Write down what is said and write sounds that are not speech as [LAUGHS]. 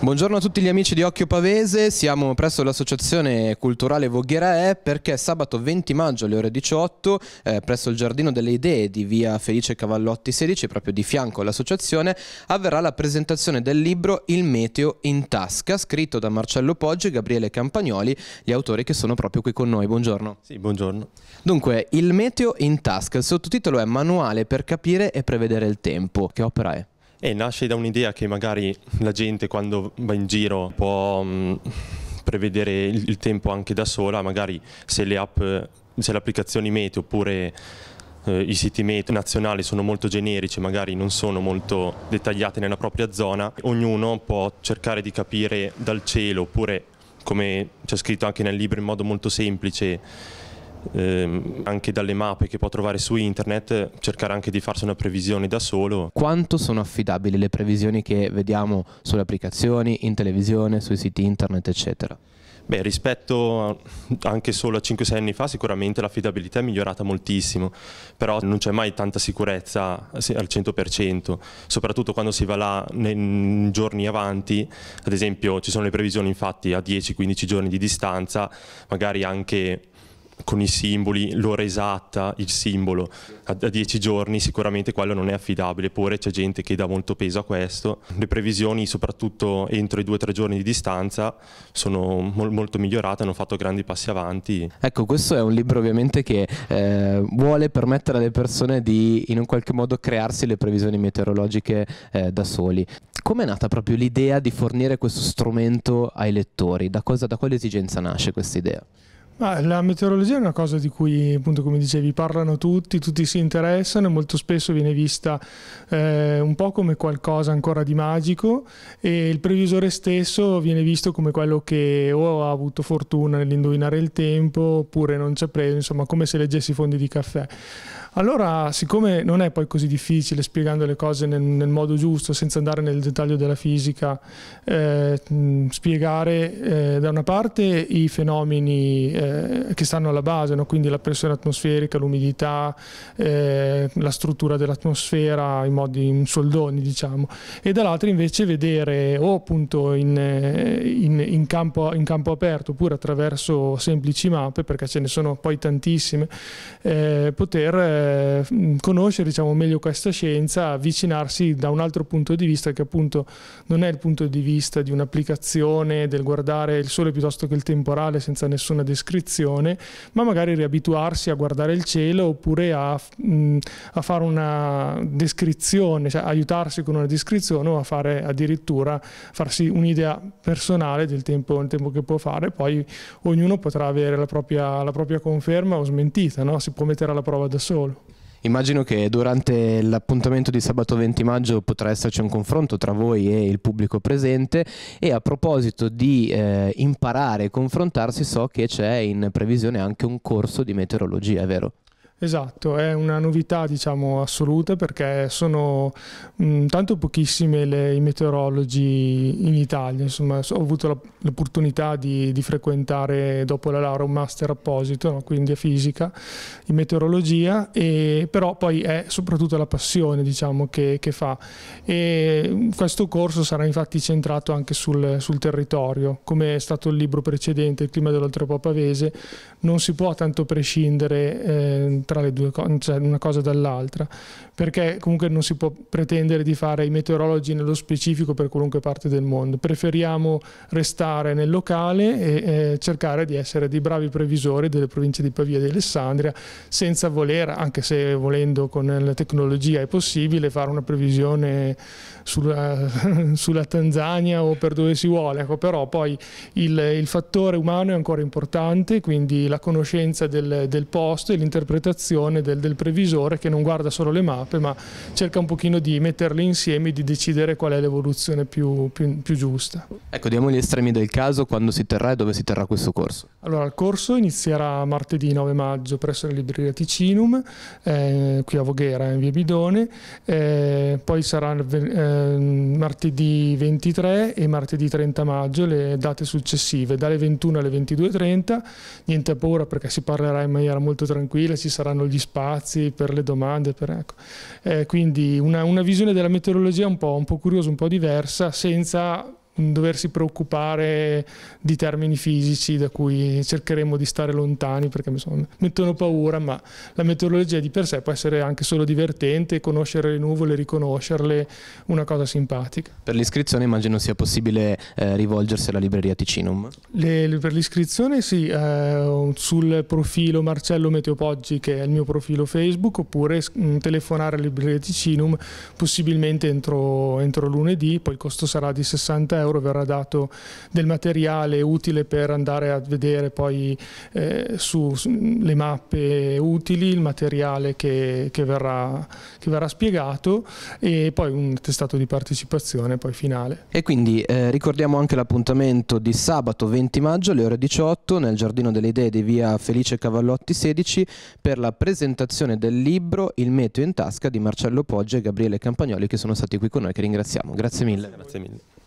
Buongiorno a tutti gli amici di Occhio Pavese, siamo presso l'associazione culturale Voghera E perché sabato 20 maggio alle ore 18 eh, presso il Giardino delle Idee di via Felice Cavallotti 16, proprio di fianco all'associazione, avverrà la presentazione del libro Il meteo in tasca, scritto da Marcello Poggi e Gabriele Campagnoli, gli autori che sono proprio qui con noi. Buongiorno. Sì, buongiorno. Dunque, Il meteo in tasca, il sottotitolo è Manuale per capire e prevedere il tempo. Che opera è? E nasce da un'idea che magari la gente quando va in giro può mm, prevedere il, tempo anche da sola, magari se le app, se le applicazioni meteo oppure eh, i siti meteo nazionali sono molto generici, magari non sono molto dettagliati nella propria zona, ognuno può cercare di capire dal cielo oppure come c'è scritto anche nel libro in modo molto semplice eh, anche dalle mappe che può trovare su internet, cercare anche di farsi una previsione da solo. Quanto sono affidabili le previsioni che vediamo sulle applicazioni, in televisione, sui siti internet, eccetera? Beh, rispetto anche solo a 5-6 anni fa sicuramente l'affidabilità è migliorata moltissimo, però non c'è mai tanta sicurezza al 100%, soprattutto quando si va là nei giorni avanti, ad esempio ci sono le previsioni infatti a 10-15 giorni di distanza, magari anche con i simboli, l'ora esatta, il simbolo, a, a dieci giorni sicuramente quello non è affidabile, eppure c'è gente che dà molto peso a questo. Le previsioni, soprattutto entro i due o tre giorni di distanza, sono mol, molto migliorate, hanno fatto grandi passi avanti. Ecco, questo è un libro ovviamente che eh, vuole permettere alle persone di in un qualche modo crearsi le previsioni meteorologiche eh, da soli. Come è nata proprio l'idea di fornire questo strumento ai lettori? Da, cosa, da quale esigenza nasce questa idea? Ma la meteorologia è una cosa di cui, appunto, come dicevi, parlano tutti, tutti si interessano, molto spesso viene vista eh, un po' come qualcosa ancora di magico e il previsore stesso viene visto come quello che o ha avuto fortuna nell'indovinare il tempo oppure non ci ha preso, insomma, come se leggessi i fondi di caffè. Allora, siccome non è poi così difficile spiegando le cose nel, nel modo giusto, senza andare nel dettaglio della fisica, eh, mm, spiegare eh, da una parte i fenomeni eh, che stanno alla base, no? quindi la pressione atmosferica, l'umidità, eh, la struttura dell'atmosfera in modi in soldoni, diciamo, e dall'altra invece vedere o appunto in, eh, in, in, campo, in campo aperto oppure attraverso semplici mappe, perché ce ne sono poi tantissime, eh, poter eh, mm, conoscere diciamo, meglio questa scienza, avvicinarsi da un altro punto di vista che appunto non è il punto di vista di un'applicazione, del guardare il sole piuttosto che il temporale senza nessuna descrizione, ma magari riabituarsi a guardare il cielo oppure a, mh, mm, a fare una descrizione, cioè aiutarsi con una descrizione o a fare addirittura farsi un'idea personale del tempo, tempo, che può fare, poi ognuno potrà avere la propria, la propria conferma o smentita, no? si può mettere alla prova da solo. Immagino che durante l'appuntamento di sabato 20 maggio potrà esserci un confronto tra voi e il pubblico presente e a proposito di eh, imparare e confrontarsi so che c'è in previsione anche un corso di meteorologia, è vero? Esatto, è una novità diciamo assoluta perché sono mh, tanto pochissime le, i meteorologi in Italia, insomma ho avuto l'opportunità di, di, frequentare dopo la laurea un master apposito, no? quindi a fisica, in meteorologia, e, però poi è soprattutto la passione diciamo, che, che, fa e questo corso sarà infatti centrato anche sul, sul territorio, come è stato il libro precedente, Il clima dell'oltrepò pavese, non si può tanto prescindere eh, tra le due cose, cioè una cosa dall'altra, perché comunque non si può pretendere di fare i meteorologi nello specifico per qualunque parte del mondo. Preferiamo restare nel locale e eh, cercare di essere dei bravi previsori delle province di Pavia e di Alessandria, senza voler, anche se volendo con la tecnologia è possibile, fare una previsione sulla, [LAUGHS] sulla Tanzania o per dove si vuole, ecco, però poi il, il fattore umano è ancora importante, quindi la conoscenza del, del posto e l'interpretazione valutazione del, del, previsore che non guarda solo le mappe ma cerca un pochino di metterle insieme e di decidere qual è l'evoluzione più, più, più giusta. Ecco, diamo gli estremi del caso, quando si terrà e dove si terrà questo corso? Allora, il corso inizierà martedì 9 maggio presso la libreria Ticinum, eh, qui a Voghera, in via Bidone, eh, poi sarà eh, martedì 23 e martedì 30 maggio le date successive, dalle 21 alle 22.30, niente paura perché si parlerà in maniera molto tranquilla, ci sarà saranno gli spazi per le domande. Per, ecco. eh, quindi una, una, visione della meteorologia un po', un po' curiosa, un po' diversa, senza doversi preoccupare di termini fisici da cui cercheremo di stare lontani perché insomma, mettono paura, ma la meteorologia di per sé può essere anche solo divertente, conoscere le nuvole, riconoscerle, una cosa simpatica. Per l'iscrizione immagino sia possibile eh, rivolgersi alla libreria Ticinum? Le, per l'iscrizione sì, eh, sul profilo Marcello Meteopoggi che è il mio profilo Facebook oppure mh, mm, telefonare alla libreria Ticinum possibilmente entro, entro lunedì, poi il costo sarà di 60 euro euro verrà dato del materiale utile per andare a vedere poi eh, su, su, mappe utili, il materiale che, che, verrà, che, verrà, spiegato e poi un testato di partecipazione poi finale. E quindi eh, ricordiamo anche l'appuntamento di sabato 20 maggio alle ore 18 nel Giardino delle Idee di via Felice Cavallotti 16 per la presentazione del libro Il meteo in tasca di Marcello Poggia e Gabriele Campagnoli che sono stati qui con noi che ringraziamo. Grazie mille. Grazie mille.